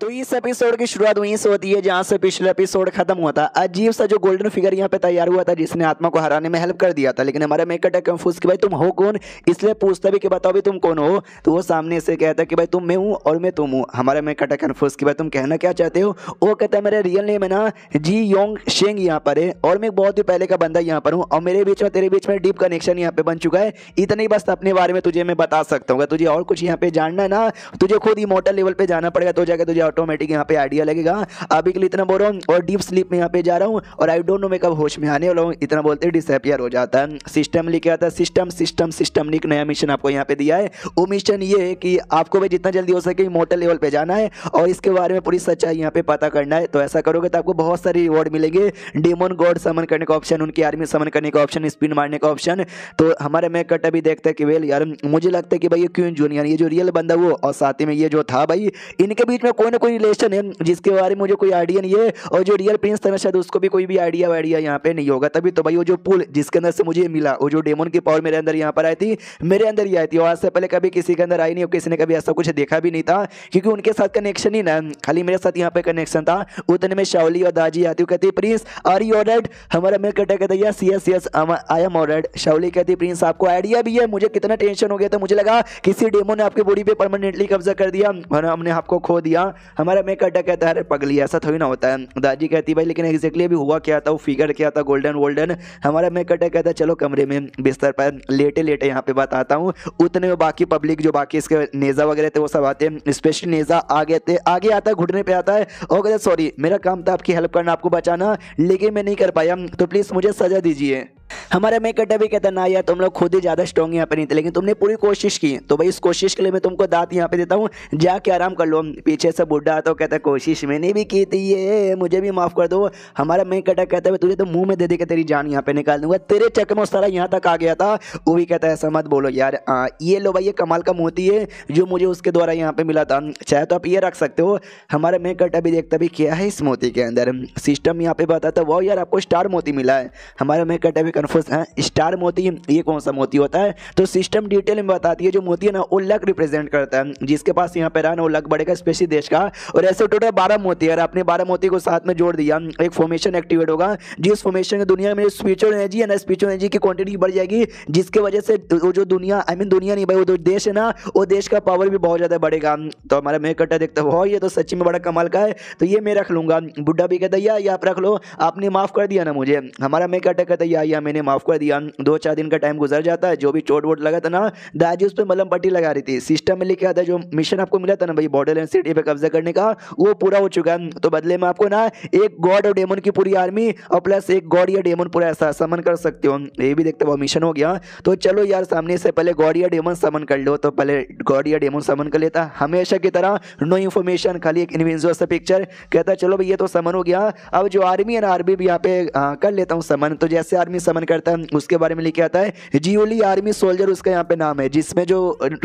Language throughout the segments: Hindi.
तो इस एपिसोड की शुरुआत वहीं से होती है जहाँ से पिछला एपिसोड खत्म हुआ था अजीब सा जो गोल्डन फिगर यहाँ पे तैयार हुआ था जिसने आत्मा को हराने में हेल्प कर दिया था लेकिन हमारे मेकर था कंफ्यूज कि भाई तुम हो कौन इसलिए पूछता भी कि बताओ भी तुम कौन हो तो वो सामने से कहता है कि भाई तुम मैं हूँ और मैं तुम हूँ हमारा मेकर था कन्फ्यूज कि भाई तुम कहना क्या चाहते हो वो कहता है मेरा रियल नेम है ना जी योंग शेंग यहाँ पर है और मैं बहुत ही पहले का बंदा यहाँ पर हूँ और मेरे बीच में तेरे बीच में डीप कनेक्शन यहाँ पे बन चुका है इतना ही बस अपने बारे में तुझे मैं बता सकता हूँ तुझे और कुछ यहाँ पे जानना है ना तुझे खुद ही मोटर लेवल पे जाना पड़ेगा तो जाकर तुझे ऑटोमेटिक यहाँ पे आइडिया लगेगा अभी के लिए इतना बोल रहा हूँ और डीप स्लीप में यहाँ पे जा रहा हूँ और आई डोंट नो मैं कब होश में आने वाला हूँ इतना बोलते हैं डिसअपियर हो जाता है सिस्टम लिखे आता है सिस्टम सिस्टम सिस्टम ने एक नया मिशन आपको यहाँ पे दिया है वो मिशन ये है कि आपको भी जितना जल्दी हो सके मोटर लेवल पर जाना है और इसके बारे में पूरी सच्चाई यहाँ पे पता करना है तो ऐसा करोगे तो आपको बहुत सारे रिवॉर्ड मिलेंगे डेमोन गॉड समन करने का ऑप्शन उनकी आर्मी समन करने का ऑप्शन स्पिन मारने का ऑप्शन तो हमारे मैं कट अभी देखते हैं कि वेल यार मुझे लगता है कि भाई ये क्यों जूनियर ये जो रियल बंदा वो और साथ ही में ये जो था भाई इनके बीच में कोई कोई रिलेशन है जिसके बारे में मुझे कोई आइडिया नहीं है और जो रियल प्रिंस था शायद उसको भी कोई भी आइडिया वाइडिया यहाँ पे नहीं होगा तभी तो भाई वो जो पुल जिसके अंदर से मुझे मिला वो जो डेमोन की पावर मेरे अंदर यहाँ पर आई थी मेरे अंदर ही आई थी आज से पहले कभी किसी के अंदर आई नहीं और किसी ने कभी ऐसा कुछ देखा भी नहीं था क्योंकि उनके साथ कनेक्शन ही ना खाली मेरे साथ यहाँ पे कनेक्शन था उतने में शावली और दाजी आती हूँ कहती प्रिंस आर यू ऑर्डर हमारा मेल कटा कहता yes yes yes I am order शावली कहती प्रिंस आपको आइडिया भी है मुझे कितना टेंशन हो गया था मुझे लगा किसी डेमो ने आपकी बॉडी पे परमानेंटली कब्जा कर दिया हमने आपको खो दिया हमारा मेक अड्डा कहता है अरे पगली ऐसा थोड़ी ना होता है दादी कहती भाई लेकिन एग्जैक्टली अभी हुआ क्या था वो फिगर क्या था गोल्डन वोल्डन हमारा मेक अड्डा कहता चलो कमरे में बिस्तर पर लेटे लेटे यहाँ पे बताता हूँ उतने में बाकी पब्लिक जो बाकी इसके नेजा वगैरह थे वो सब आते हैं स्पेशली नेजा आ गए थे आगे आता है घुटने पर आता है और कहते सॉरी मेरा काम था आपकी हेल्प करना आपको बचाना लेकिन मैं नहीं कर पाया तो प्लीज़ मुझे सजा दीजिए हमारे मेक अड्डा भी कहता है ना यार तुम लोग खुद ही ज़्यादा स्ट्रॉन्ग यहाँ पर नहीं थे लेकिन तुमने पूरी कोशिश की तो भाई इस कोशिश के लिए मैं तुमको दाँत यहाँ पे देता हूँ जाके आराम कर लो पीछे से बुढ़ा आता तो कहते कहता कोशिश मैंने भी की थी ये मुझे भी माफ़ कर दो हमारा मैं कटा कहता है तुझे तो मुंह में दे दे के तेरी जान यहाँ पे निकाल दूंगा तेरे चक्कर में उस तरह यहाँ तक आ गया था वो भी कहता है ऐसा मत बोलो यार ये लो भाई ये कमाल का मोती है जो मुझे उसके द्वारा यहाँ पे मिला था चाहे तो आप ये रख सकते हो हमारा मैं अभी देखता भी क्या है इस मोती के अंदर सिस्टम यहाँ पे बताता वो यार आपको स्टार मोती मिला है हमारा मैं अभी कन्फर्म तो स्टार हाँ, मोती ये कौन सा मोती होता है तो सिस्टम डिटेल में बताती है जो मोती है ना वो लक रिप्रेजेंट करता है जिसके पास यहाँ पे रहा ना वो लक बढ़ेगा स्पेशली देश का और ऐसे टोटल बारह मोती है अपने बारह मोती को साथ में जोड़ दिया एक फॉर्मेशन एक्टिवेट होगा जिस फॉर्मेशन की दुनिया में स्पिरिचुअल एनर्जी है ना स्पिरिचुअल एनर्जी की क्वान्टिटी बढ़ जाएगी जिसके वजह से वो जो दुनिया आई मीन दुनिया नहीं भाई वो देश है ना वो देश का पावर भी बहुत ज़्यादा बढ़ेगा तो हमारा मैं कट्टा देखता हो ये तो सच्ची में बड़ा कमाल का है तो ये मैं रख लूँगा बुढ़ा भी कहता है या आप रख लो आपने माफ़ कर दिया ना मुझे हमारा मैं कट्टा कहता है या मैंने माफ़ कर दिया दो चार दिन का टाइम गुजर जाता है जो भी चोट वोट लगा था ना दादी उस पर मलम पट्टी लगा रही थी सिस्टम में लिखा था जो मिशन आपको मिला था ना भाई बॉर्डर लैंड सिटी पर कब्जा करने का वो पूरा हो चुका है तो बदले में आपको ना एक गॉड और डेमन की पूरी आर्मी और प्लस एक गॉड या डेमन पूरा ऐसा समन कर सकते हो ये भी देखते हुआ मिशन हो गया तो चलो यार सामने से पहले गॉड या डेमन समन कर लो तो पहले गॉड या डेमन समन कर लेता हमेशा की तरह नो इन्फॉर्मेशन खाली एक इन्वेंजो सा पिक्चर कहता चलो भाई ये तो समन हो गया अब जो आर्मी है ना आर्मी भी यहाँ पे कर लेता हूँ समन तो जैसे आर्मी समन कर करता है उसके बारे में लिखा आता है जियोली आर्मी सोल्जर उसका यहाँ पे नाम है जिसमें जो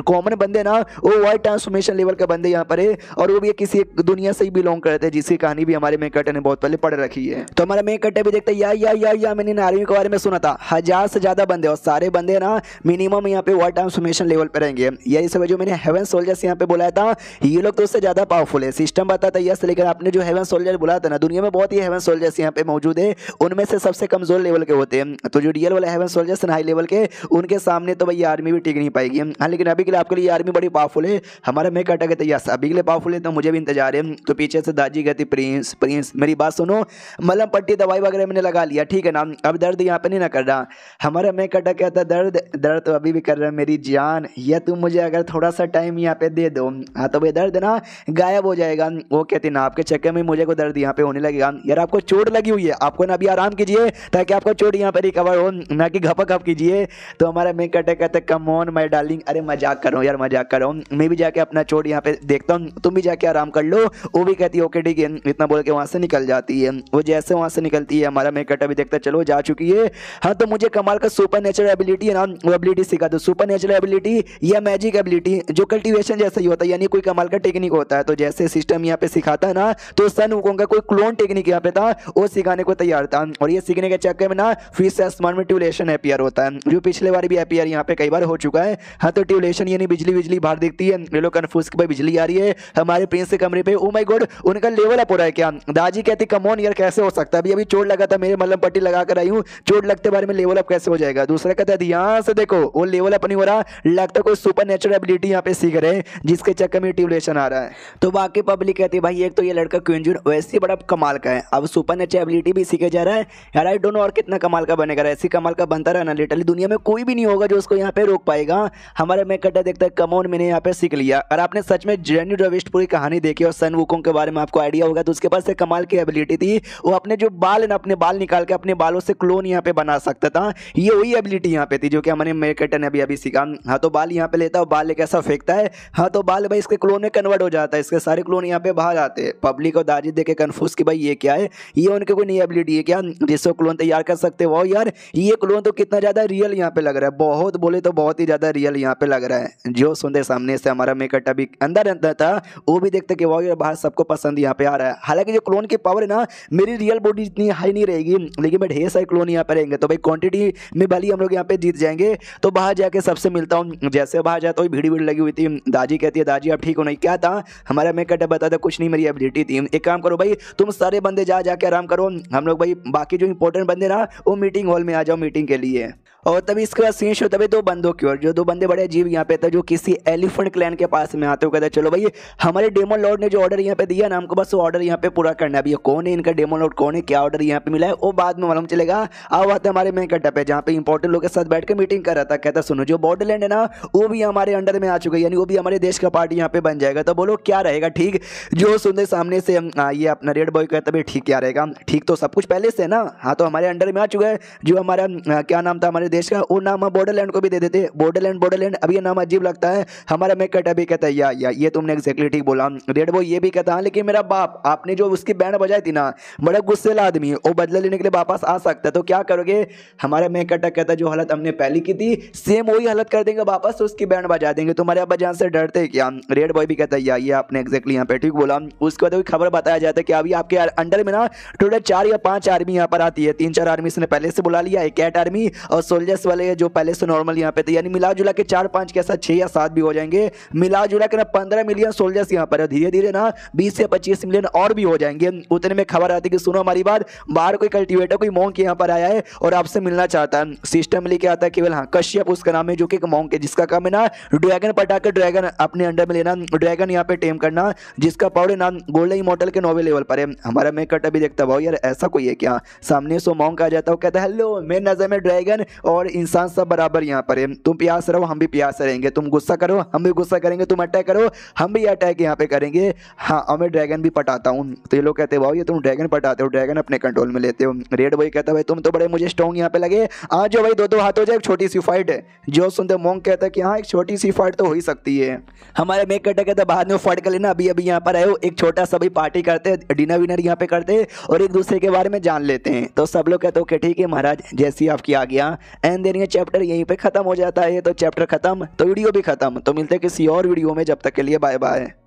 कॉमन बंदे ना वो वाइट ट्रांसफॉर्मेशन लेवल का बंदे यहाँ पर है और वो भी किसी एक दुनिया से ही बिलोंग करते हैं जिसकी कहानी भी हमारे मेकट ने बहुत पहले पढ़ रखी है तो हमारा मेकट भी देखते हैं या या या या मैंने आर्मी के बारे में सुना था हजार से ज्यादा बंदे और सारे बंदे ना मिनिमम यहाँ पे वाइट ट्रांसफॉर्मेशन लेवल पर रहेंगे यही सब जो मैंने हेवन सोल्जर्स यहाँ पे बुलाया था ये लोग तो उससे ज्यादा पावरफुल है सिस्टम बताता है यस लेकिन आपने जो हेवन सोल्जर बुलाया था ना दुनिया में बहुत ही हेवन सोल्जर्स यहाँ पे मौजूद है उनमें से सबसे कमजोर लेवल के होते हैं तो जो रियल वाले हेवन सोल्जर्स हैं हाई लेवल के उनके सामने तो भाई आर्मी भी टिक नहीं पाएगी हाँ लेकिन अभी के लिए आपके लिए आर्मी बड़ी पावरफुल है हमारा मैं कटा के तैयार अभी के लिए पावरफुल है तो मुझे भी इंतजार है तो पीछे से दादी कहती प्रिंस प्रिंस मेरी बात सुनो मलम मतलब पट्टी दवाई वगैरह मैंने लगा लिया ठीक है ना अब दर्द यहाँ पर नहीं ना कर रहा हमारा अटैक कटा कहता दर्द दर्द तो अभी भी कर रहा है मेरी जान या तुम मुझे अगर थोड़ा सा टाइम यहाँ पे दे दो हाँ तो भाई दर्द ना गायब हो जाएगा वो कहती ना आपके चक्कर में मुझे को दर्द यहाँ पे होने लगेगा यार आपको चोट लगी हुई है आपको ना अभी आराम कीजिए ताकि आपको चोट यहाँ पर रिकवर कवर हो ना कि घपा घप कीजिए तो हमारा मैं कटे कहते कम ऑन माई डार्लिंग अरे मजाक करो यार मजाक करो मैं भी जाके अपना चोट यहाँ पे देखता हूँ तुम भी जाके आराम कर लो वो भी कहती है ओके ठीक है इतना बोल के वहाँ से निकल जाती है वो जैसे वहाँ से निकलती है हमारा मैं कटा भी देखता चलो जा चुकी है हाँ तो मुझे कमाल का सुपर नेचुरल एबिलिटी है ना वो एबिलिटी सिखा दो सुपर नेचुरल एबिलिटी या मैजिक एबिलिटी जो कल्टिवेशन जैसा ही होता है यानी कोई कमाल का टेक्निक होता है तो जैसे सिस्टम यहाँ पे सिखाता है ना तो सन उकोंग का कोई क्लोन टेक्निक यहाँ पे था वो सिखाने को तैयार था और ये सीखने के चक्कर में ना फिर से आसमान में ट्यूलेशन अपियर होता है जो पिछले बार भी एपियर यहाँ पे कई बार हो चुका है हाँ तो ट्यूलेशन यानी बिजली बिजली बाहर दिखती है ये लोग कन्फ्यूज की भाई बिजली आ रही है हमारे प्रिंस के कमरे पे ओ माई गॉड उनका लेवल अप हो रहा है क्या दाजी कहती कमोन यार कैसे हो सकता है अभी अभी चोट लगा था मेरे मलम मतलब पट्टी लगा कर आई हूँ चोट लगते बारे में लेवल अप कैसे हो जाएगा दूसरा कहता है यहाँ से देखो वो लेवल अप नहीं हो रहा लगता कोई सुपर नेचुरल एबिलिटी यहाँ पे सीख रहे हैं जिसके चक्कर में ट्यूलेशन आ रहा है तो बाकी पब्लिक कहती है भाई एक तो ये लड़का क्विंजुन वैसे ही बड़ा कमाल का है अब सुपर नेचुरल एबिलिटी भी सीखे जा रहा है यार आई डोंट नो और कितना कमाल का बनेगा अगर ऐसी कमाल का बनता रहा ना लिटरली दुनिया में कोई भी नहीं होगा जो उसको यहाँ पे रोक पाएगा हमारे मैं कटा देखता है कमोन मैंने यहाँ पे सीख लिया अगर आपने सच में जेन्यू रविस्ट पूरी कहानी देखी और सन वुकों के बारे में आपको आइडिया होगा तो उसके पास एक कमाल की एबिलिटी थी वो अपने जो बाल है ना अपने बाल निकाल के अपने बालों से क्लोन यहाँ पे बना सकता था ये वही एबिलिटी यहाँ पे थी जो कि हमारे मेकटन ने अभी अभी सीखा हाँ तो बाल यहाँ पे लेता और बाल एक ऐसा फेंकता है हाँ तो बाल भाई इसके क्लोन में कन्वर्ट हो जाता है इसके सारे क्लोन यहाँ पे बाहर आते हैं पब्लिक और दाजी देखे कन्फ्यूज कि भाई ये क्या है ये उनकी कोई नई एबिलिटी है क्या जिससे क्लोन तैयार कर सकते हो यार ये क्लोन तो कितना ज़्यादा रियल यहाँ पे लग रहा है बहुत बोले तो बहुत ही ज़्यादा रियल यहाँ पे लग रहा है जो सुंदर सामने से हमारा मेकअट अभी अंदर अंदर था वो भी देखते कि वाह बाहर सबको पसंद यहाँ पे आ रहा है हालांकि जो क्लोन की पावर है ना मेरी रियल बॉडी इतनी हाई नहीं रहेगी लेकिन मैं ढेर सारे क्लोन यहाँ पर रहेंगे तो भाई क्वान्टिटी में भली हम लोग यहाँ पे जीत जाएंगे तो बाहर जाके सबसे मिलता हूँ जैसे बाहर जाता हूँ भीड़ भीड़ लगी हुई थी दाजी कहती है दाजी आप ठीक हो नहीं क्या था हमारा मेकअट बता था कुछ नहीं मेरी एबिलिटी थी एक काम करो भाई तुम सारे बंदे जा जाके आराम करो हम लोग भाई बाकी जो इंपॉर्टेंट बंदे ना वो मीटिंग हॉल में आ जाओ मीटिंग के लिए और तभी इसके बाद सीन शो तभी दो बंदों की ओर जो दो बंदे बड़े अजीब यहाँ पे थे जो किसी एलिफेंट क्लैन के पास में आते हुए कहते चलो भाई हमारे डेमो लॉर्ड ने जो ऑर्डर यहाँ पे दिया ना हमको बस वो ऑर्डर यहाँ पे पूरा करना है अभी कौन है इनका डेमो लॉर्ड कौन है क्या ऑर्डर यहाँ पे मिला है वो बाद में मालूम चलेगा अब आते हमारे मेन डप पे जहाँ पे इंपॉर्टेंट लोग के साथ बैठ के मीटिंग कर रहा था कहता सुनो जो बॉर्डर है ना वो भी हमारे अंडर में आ चुका है यानी वो भी हमारे देश का पार्टी यहाँ पे बन जाएगा तो बोलो क्या रहेगा ठीक जो सुनते सामने से ये अपना रेड बॉय कहता भाई ठीक क्या रहेगा ठीक तो सब कुछ पहले से ना हाँ तो हमारे अंडर में आ चुका है जो हमारा क्या नाम था हमारे देश का वो नाम हम बॉर्डरलैंड को भी दे देते बॉर्डरलैंड बॉर्डरलैंड अभी ये नाम अजीब लगता है हमारा मैं कहता भी कहता है या, या ये तुमने एक्जैक्टली ठीक बोला रेड बॉय ये भी कहता है हाँ, लेकिन मेरा बाप आपने जो उसकी बैंड बजाई थी ना बड़ा गुस्सेला आदमी है वो बदला लेने के लिए वापस आ सकता है तो क्या करोगे हमारा मैं कहता कहता जो हालत हमने पहले की थी सेम वही हालत कर देंगे वापस तो उसकी बैंड बजा देंगे तुम्हारे अब जान से डरते क्या रेड बॉय भी कहता है या ये आपने एक्जैक्टली यहाँ पे ठीक बोला उसके बाद खबर बताया जाता है कि अभी आपके अंडर में ना टोटल चार या पाँच आर्मी यहाँ पर आती है तीन चार आर्मी इसने पहले से बुला लिया एक आर्मी और सोलह सोल्जर्स वाले जो पहले से नॉर्मल यहाँ पे थे यानी मिला जुला के चार पांच के साथ छह या सात भी हो जाएंगे मिला जुला के ना पंद्रह मिलियन सोल्जर्स यहाँ पर धीरे धीरे ना बीस से पच्चीस मिलियन और भी हो जाएंगे उतने में खबर आती है कि सुनो हमारी बात बाहर कोई कल्टिवेटर कोई मोंग यहाँ पर आया है और आपसे मिलना चाहता है सिस्टम लेके आता है केवल हाँ कश्यप उसका नाम है जो कि एक मोंक है जिसका काम है ना ड्रैगन पटा कर ड्रैगन अपने अंडर में लेना ड्रैगन यहाँ पे टेम करना जिसका पावर नाम ना गोल्डन इमोटल के नोवे लेवल पर है हमारा मेकअट अभी देखता भाई यार ऐसा कोई है क्या सामने सो मोंग आ जाता है कहता है हेलो मेरे नजर में ड्रैगन और और इंसान सब बराबर यहाँ पर है तुम प्यास रहो हम भी प्यास रहेंगे तुम गुस्सा करो हम भी गुस्सा करेंगे तुम अटैक करो हम भी अटैक यहाँ पे करेंगे हाँ और मैं ड्रैगन भी पटाता हूँ तो ये लोग कहते भाई ये तुम ड्रैगन पटाते हो ड्रैगन अपने कंट्रोल में लेते हो रेड वही कहता भाई तुम तो बड़े मुझे स्ट्रॉन्ग यहाँ पे लगे आज जो भाई दो दो हाथ हो जाए एक छोटी सी फाइट है जो सुनते मोंग कहता है कि हाँ एक छोटी सी फाइट तो हो ही सकती है हमारे मेक कटर कहता बाद में फाइट कर लेना अभी अभी यहाँ पर आए हो एक छोटा सा भी पार्टी करते हैं डिनर विनर यहाँ पे करते हैं और एक दूसरे के बारे में जान लेते हैं तो सब लोग कहते ओके ठीक है महाराज जैसी आपकी आ गया एंड देन ये चैप्टर यहीं पे ख़त्म हो जाता है तो चैप्टर ख़त्म तो वीडियो भी ख़त्म तो मिलते किसी और वीडियो में जब तक के लिए बाय बाय